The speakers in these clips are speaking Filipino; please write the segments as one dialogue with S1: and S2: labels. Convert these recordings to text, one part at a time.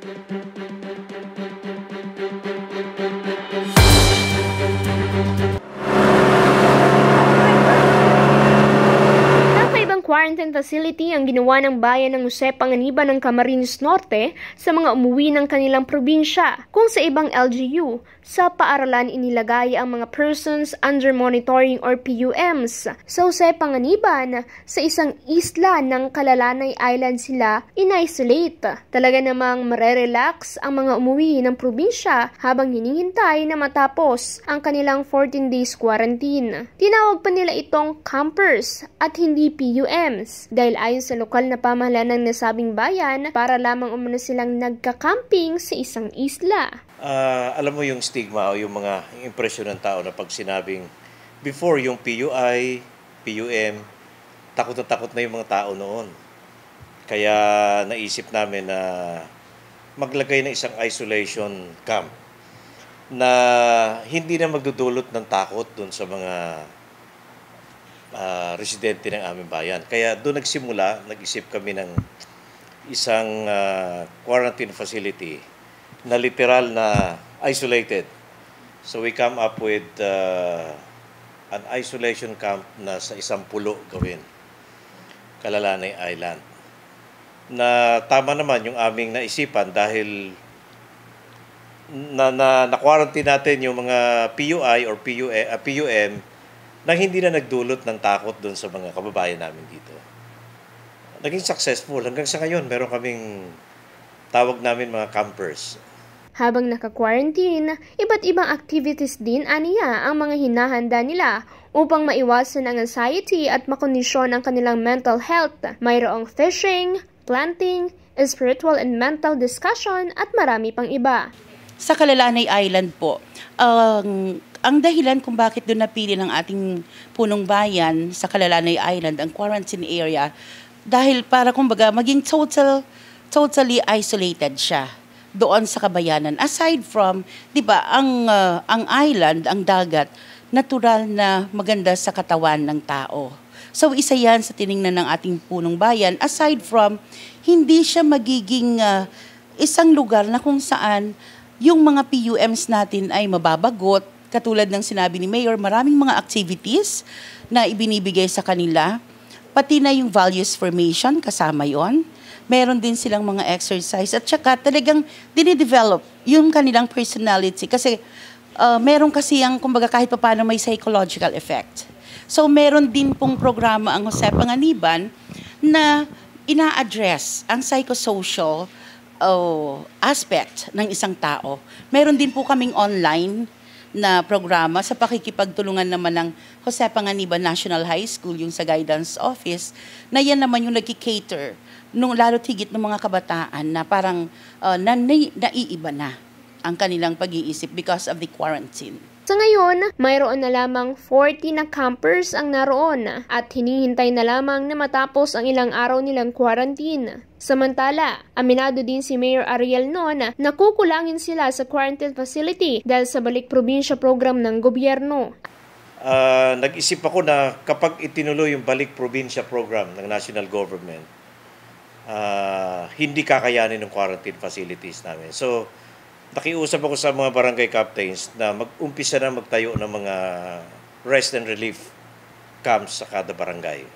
S1: thank you facility ang ginawa ng bayan ng Jose Panganiban ng Camarines Norte sa mga umuwi ng kanilang probinsya. Kung sa ibang LGU, sa paaralan inilagay ang mga persons under monitoring or PUMs. Sa Jose Panganiban, sa isang isla ng Kalalanay Island sila in-isolate. Talaga namang marerelax ang mga umuwi ng probinsya habang hinihintay na matapos ang kanilang 14 days quarantine. Tinawag pa nila itong campers at hindi PUMs dahil ayon sa lokal na pamahalaan ng nasabing bayan, para lamang umano silang nagka-camping sa isang isla.
S2: Uh, alam mo yung stigma o yung mga impresyon ng tao na pag sinabing before yung PUI, PUM, takot na takot na yung mga tao noon. Kaya naisip namin na maglagay ng isang isolation camp na hindi na magdudulot ng takot doon sa mga uh, residente ng aming bayan. Kaya doon nagsimula, nag-isip kami ng isang uh, quarantine facility na literal na isolated. So we come up with uh, an isolation camp na sa isang pulo gawin, Kalalanay Island. Na tama naman yung aming naisipan dahil na na na-quarantine natin yung mga PUI or PUA, uh, PUM na hindi na nagdulot ng takot doon sa mga kababayan namin dito. Naging successful. Hanggang sa ngayon, meron kaming tawag namin mga campers.
S1: Habang naka-quarantine, iba't ibang activities din aniya ang mga hinahanda nila upang maiwasan ang anxiety at makondisyon ang kanilang mental health. Mayroong fishing, planting, spiritual and mental discussion at marami pang iba
S3: sa Kalalanay Island po. Ang, um, ang dahilan kung bakit doon napili ng ating punong bayan sa Kalalanay Island, ang quarantine area, dahil para kumbaga maging total, totally isolated siya doon sa kabayanan. Aside from, di ba, ang, uh, ang island, ang dagat, natural na maganda sa katawan ng tao. So isa yan sa tiningnan ng ating punong bayan. Aside from, hindi siya magiging uh, isang lugar na kung saan yung mga PUMs natin ay mababagot. Katulad ng sinabi ni Mayor, maraming mga activities na ibinibigay sa kanila. Pati na yung values formation, kasama yon. Meron din silang mga exercise at saka talagang dinidevelop yung kanilang personality. Kasi uh, meron kasi yung, kumbaga kahit paano may psychological effect. So meron din pong programa ang Jose Panganiban na ina-address ang psychosocial oh, aspect ng isang tao. Meron din po kaming online na programa sa pakikipagtulungan naman ng Jose Panganiban National High School, yung sa guidance office, na yan naman yung nagki-cater nung lalo tigit ng mga kabataan na parang uh, na, na, naiiba na ang kanilang pag-iisip because of the quarantine.
S1: Sa ngayon, mayroon na lamang 40 na campers ang naroon at hinihintay na lamang na matapos ang ilang araw nilang quarantine. Samantala, aminado din si Mayor Ariel Noon na kukulangin sila sa quarantine facility dahil sa balik probinsya program ng gobyerno.
S2: Uh, nag-isip ako na kapag itinuloy yung balik probinsya program ng national government, uh, hindi kakayanin ng quarantine facilities namin. So, nakiusap ako sa mga barangay captains na mag-umpisa na magtayo ng mga rest and relief camps sa kada barangay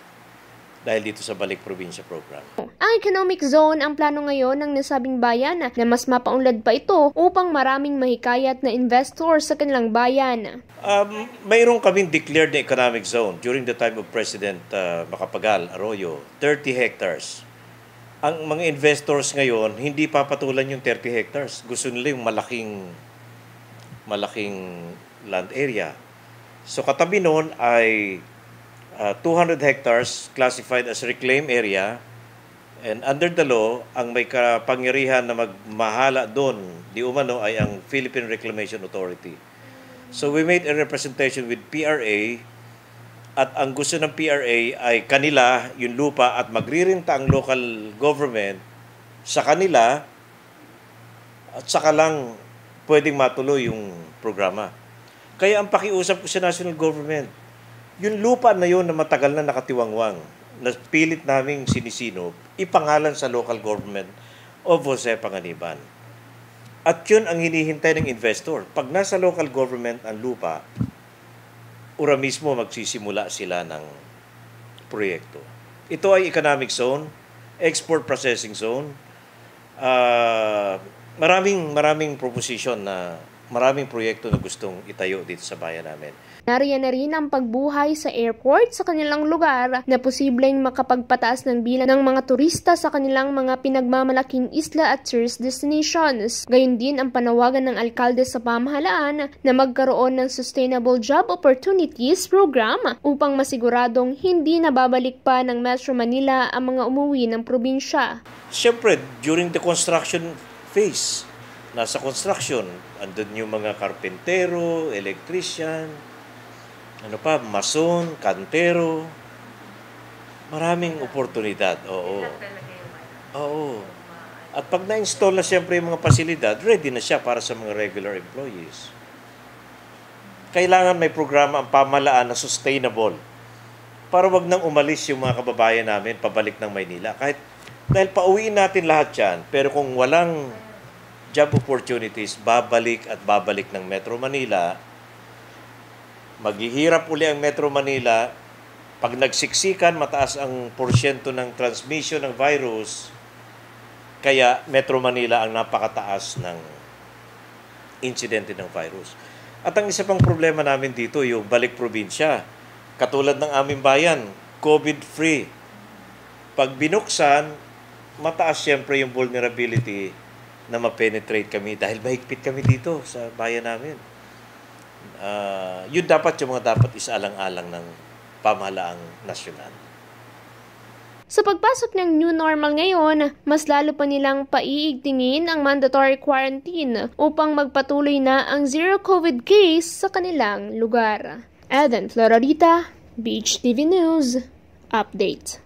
S2: dahil dito sa Balik Probinsya Program.
S1: Ang economic zone ang plano ngayon ng nasabing bayan na mas mapaunlad pa ito upang maraming mahikayat na investors sa kanilang bayan.
S2: Um, mayroon kaming declared na economic zone during the time of President uh, Macapagal Arroyo, 30 hectares ang mga investors ngayon, hindi papatulan yung 30 hectares. Gusto nila yung malaking, malaking land area. So katabi noon ay uh, ah, 200 hectares classified as reclaim area. And under the law, ang may kapangyarihan na magmahala doon, di umano, ay ang Philippine Reclamation Authority. So we made a representation with PRA at ang gusto ng PRA ay kanila yung lupa at magririnta ang local government sa kanila at saka lang pwedeng matuloy yung programa. Kaya ang pakiusap ko sa national government, yung lupa na yun na matagal na nakatiwangwang, na pilit naming sinisinop, ipangalan sa local government o Jose Panganiban. At yun ang hinihintay ng investor. Pag nasa local government ang lupa, ura mismo magsisimula sila ng proyekto. Ito ay economic zone, export processing zone. Uh, maraming maraming proposition na maraming proyekto na gustong itayo dito sa bayan namin.
S1: Nariyan na rin ang pagbuhay sa airport sa kanilang lugar na posibleng makapagpataas ng bilang ng mga turista sa kanilang mga pinagmamalaking isla at tourist destinations. Gayun din ang panawagan ng alkalde sa pamahalaan na magkaroon ng Sustainable Job Opportunities Program upang masiguradong hindi nababalik pa ng Metro Manila ang mga umuwi ng probinsya.
S2: Siyempre, during the construction phase, nasa construction, andun yung mga karpentero, electrician, ano pa, mason, kantero, maraming oportunidad. Oo. Oo. At pag na-install na siyempre yung mga pasilidad, ready na siya para sa mga regular employees. Kailangan may programa ang pamalaan na sustainable para wag nang umalis yung mga kababayan namin pabalik ng Maynila. Kahit dahil pauwiin natin lahat yan, pero kung walang job opportunities, babalik at babalik ng Metro Manila, Maghihirap uli ang Metro Manila pag nagsiksikan mataas ang porsyento ng transmission ng virus kaya Metro Manila ang napakataas ng insidente ng virus. At ang isa pang problema namin dito yung balik probinsya. Katulad ng aming bayan, COVID-free. Pag binuksan, mataas siyempre yung vulnerability na ma-penetrate kami dahil mahigpit kami dito sa bayan namin uh, yun dapat yung mga dapat isaalang-alang ng pamahalaang nasyonal.
S1: Sa pagpasok ng new normal ngayon, mas lalo pa nilang paiigtingin ang mandatory quarantine upang magpatuloy na ang zero COVID case sa kanilang lugar. Eden Florarita, Beach TV News Update.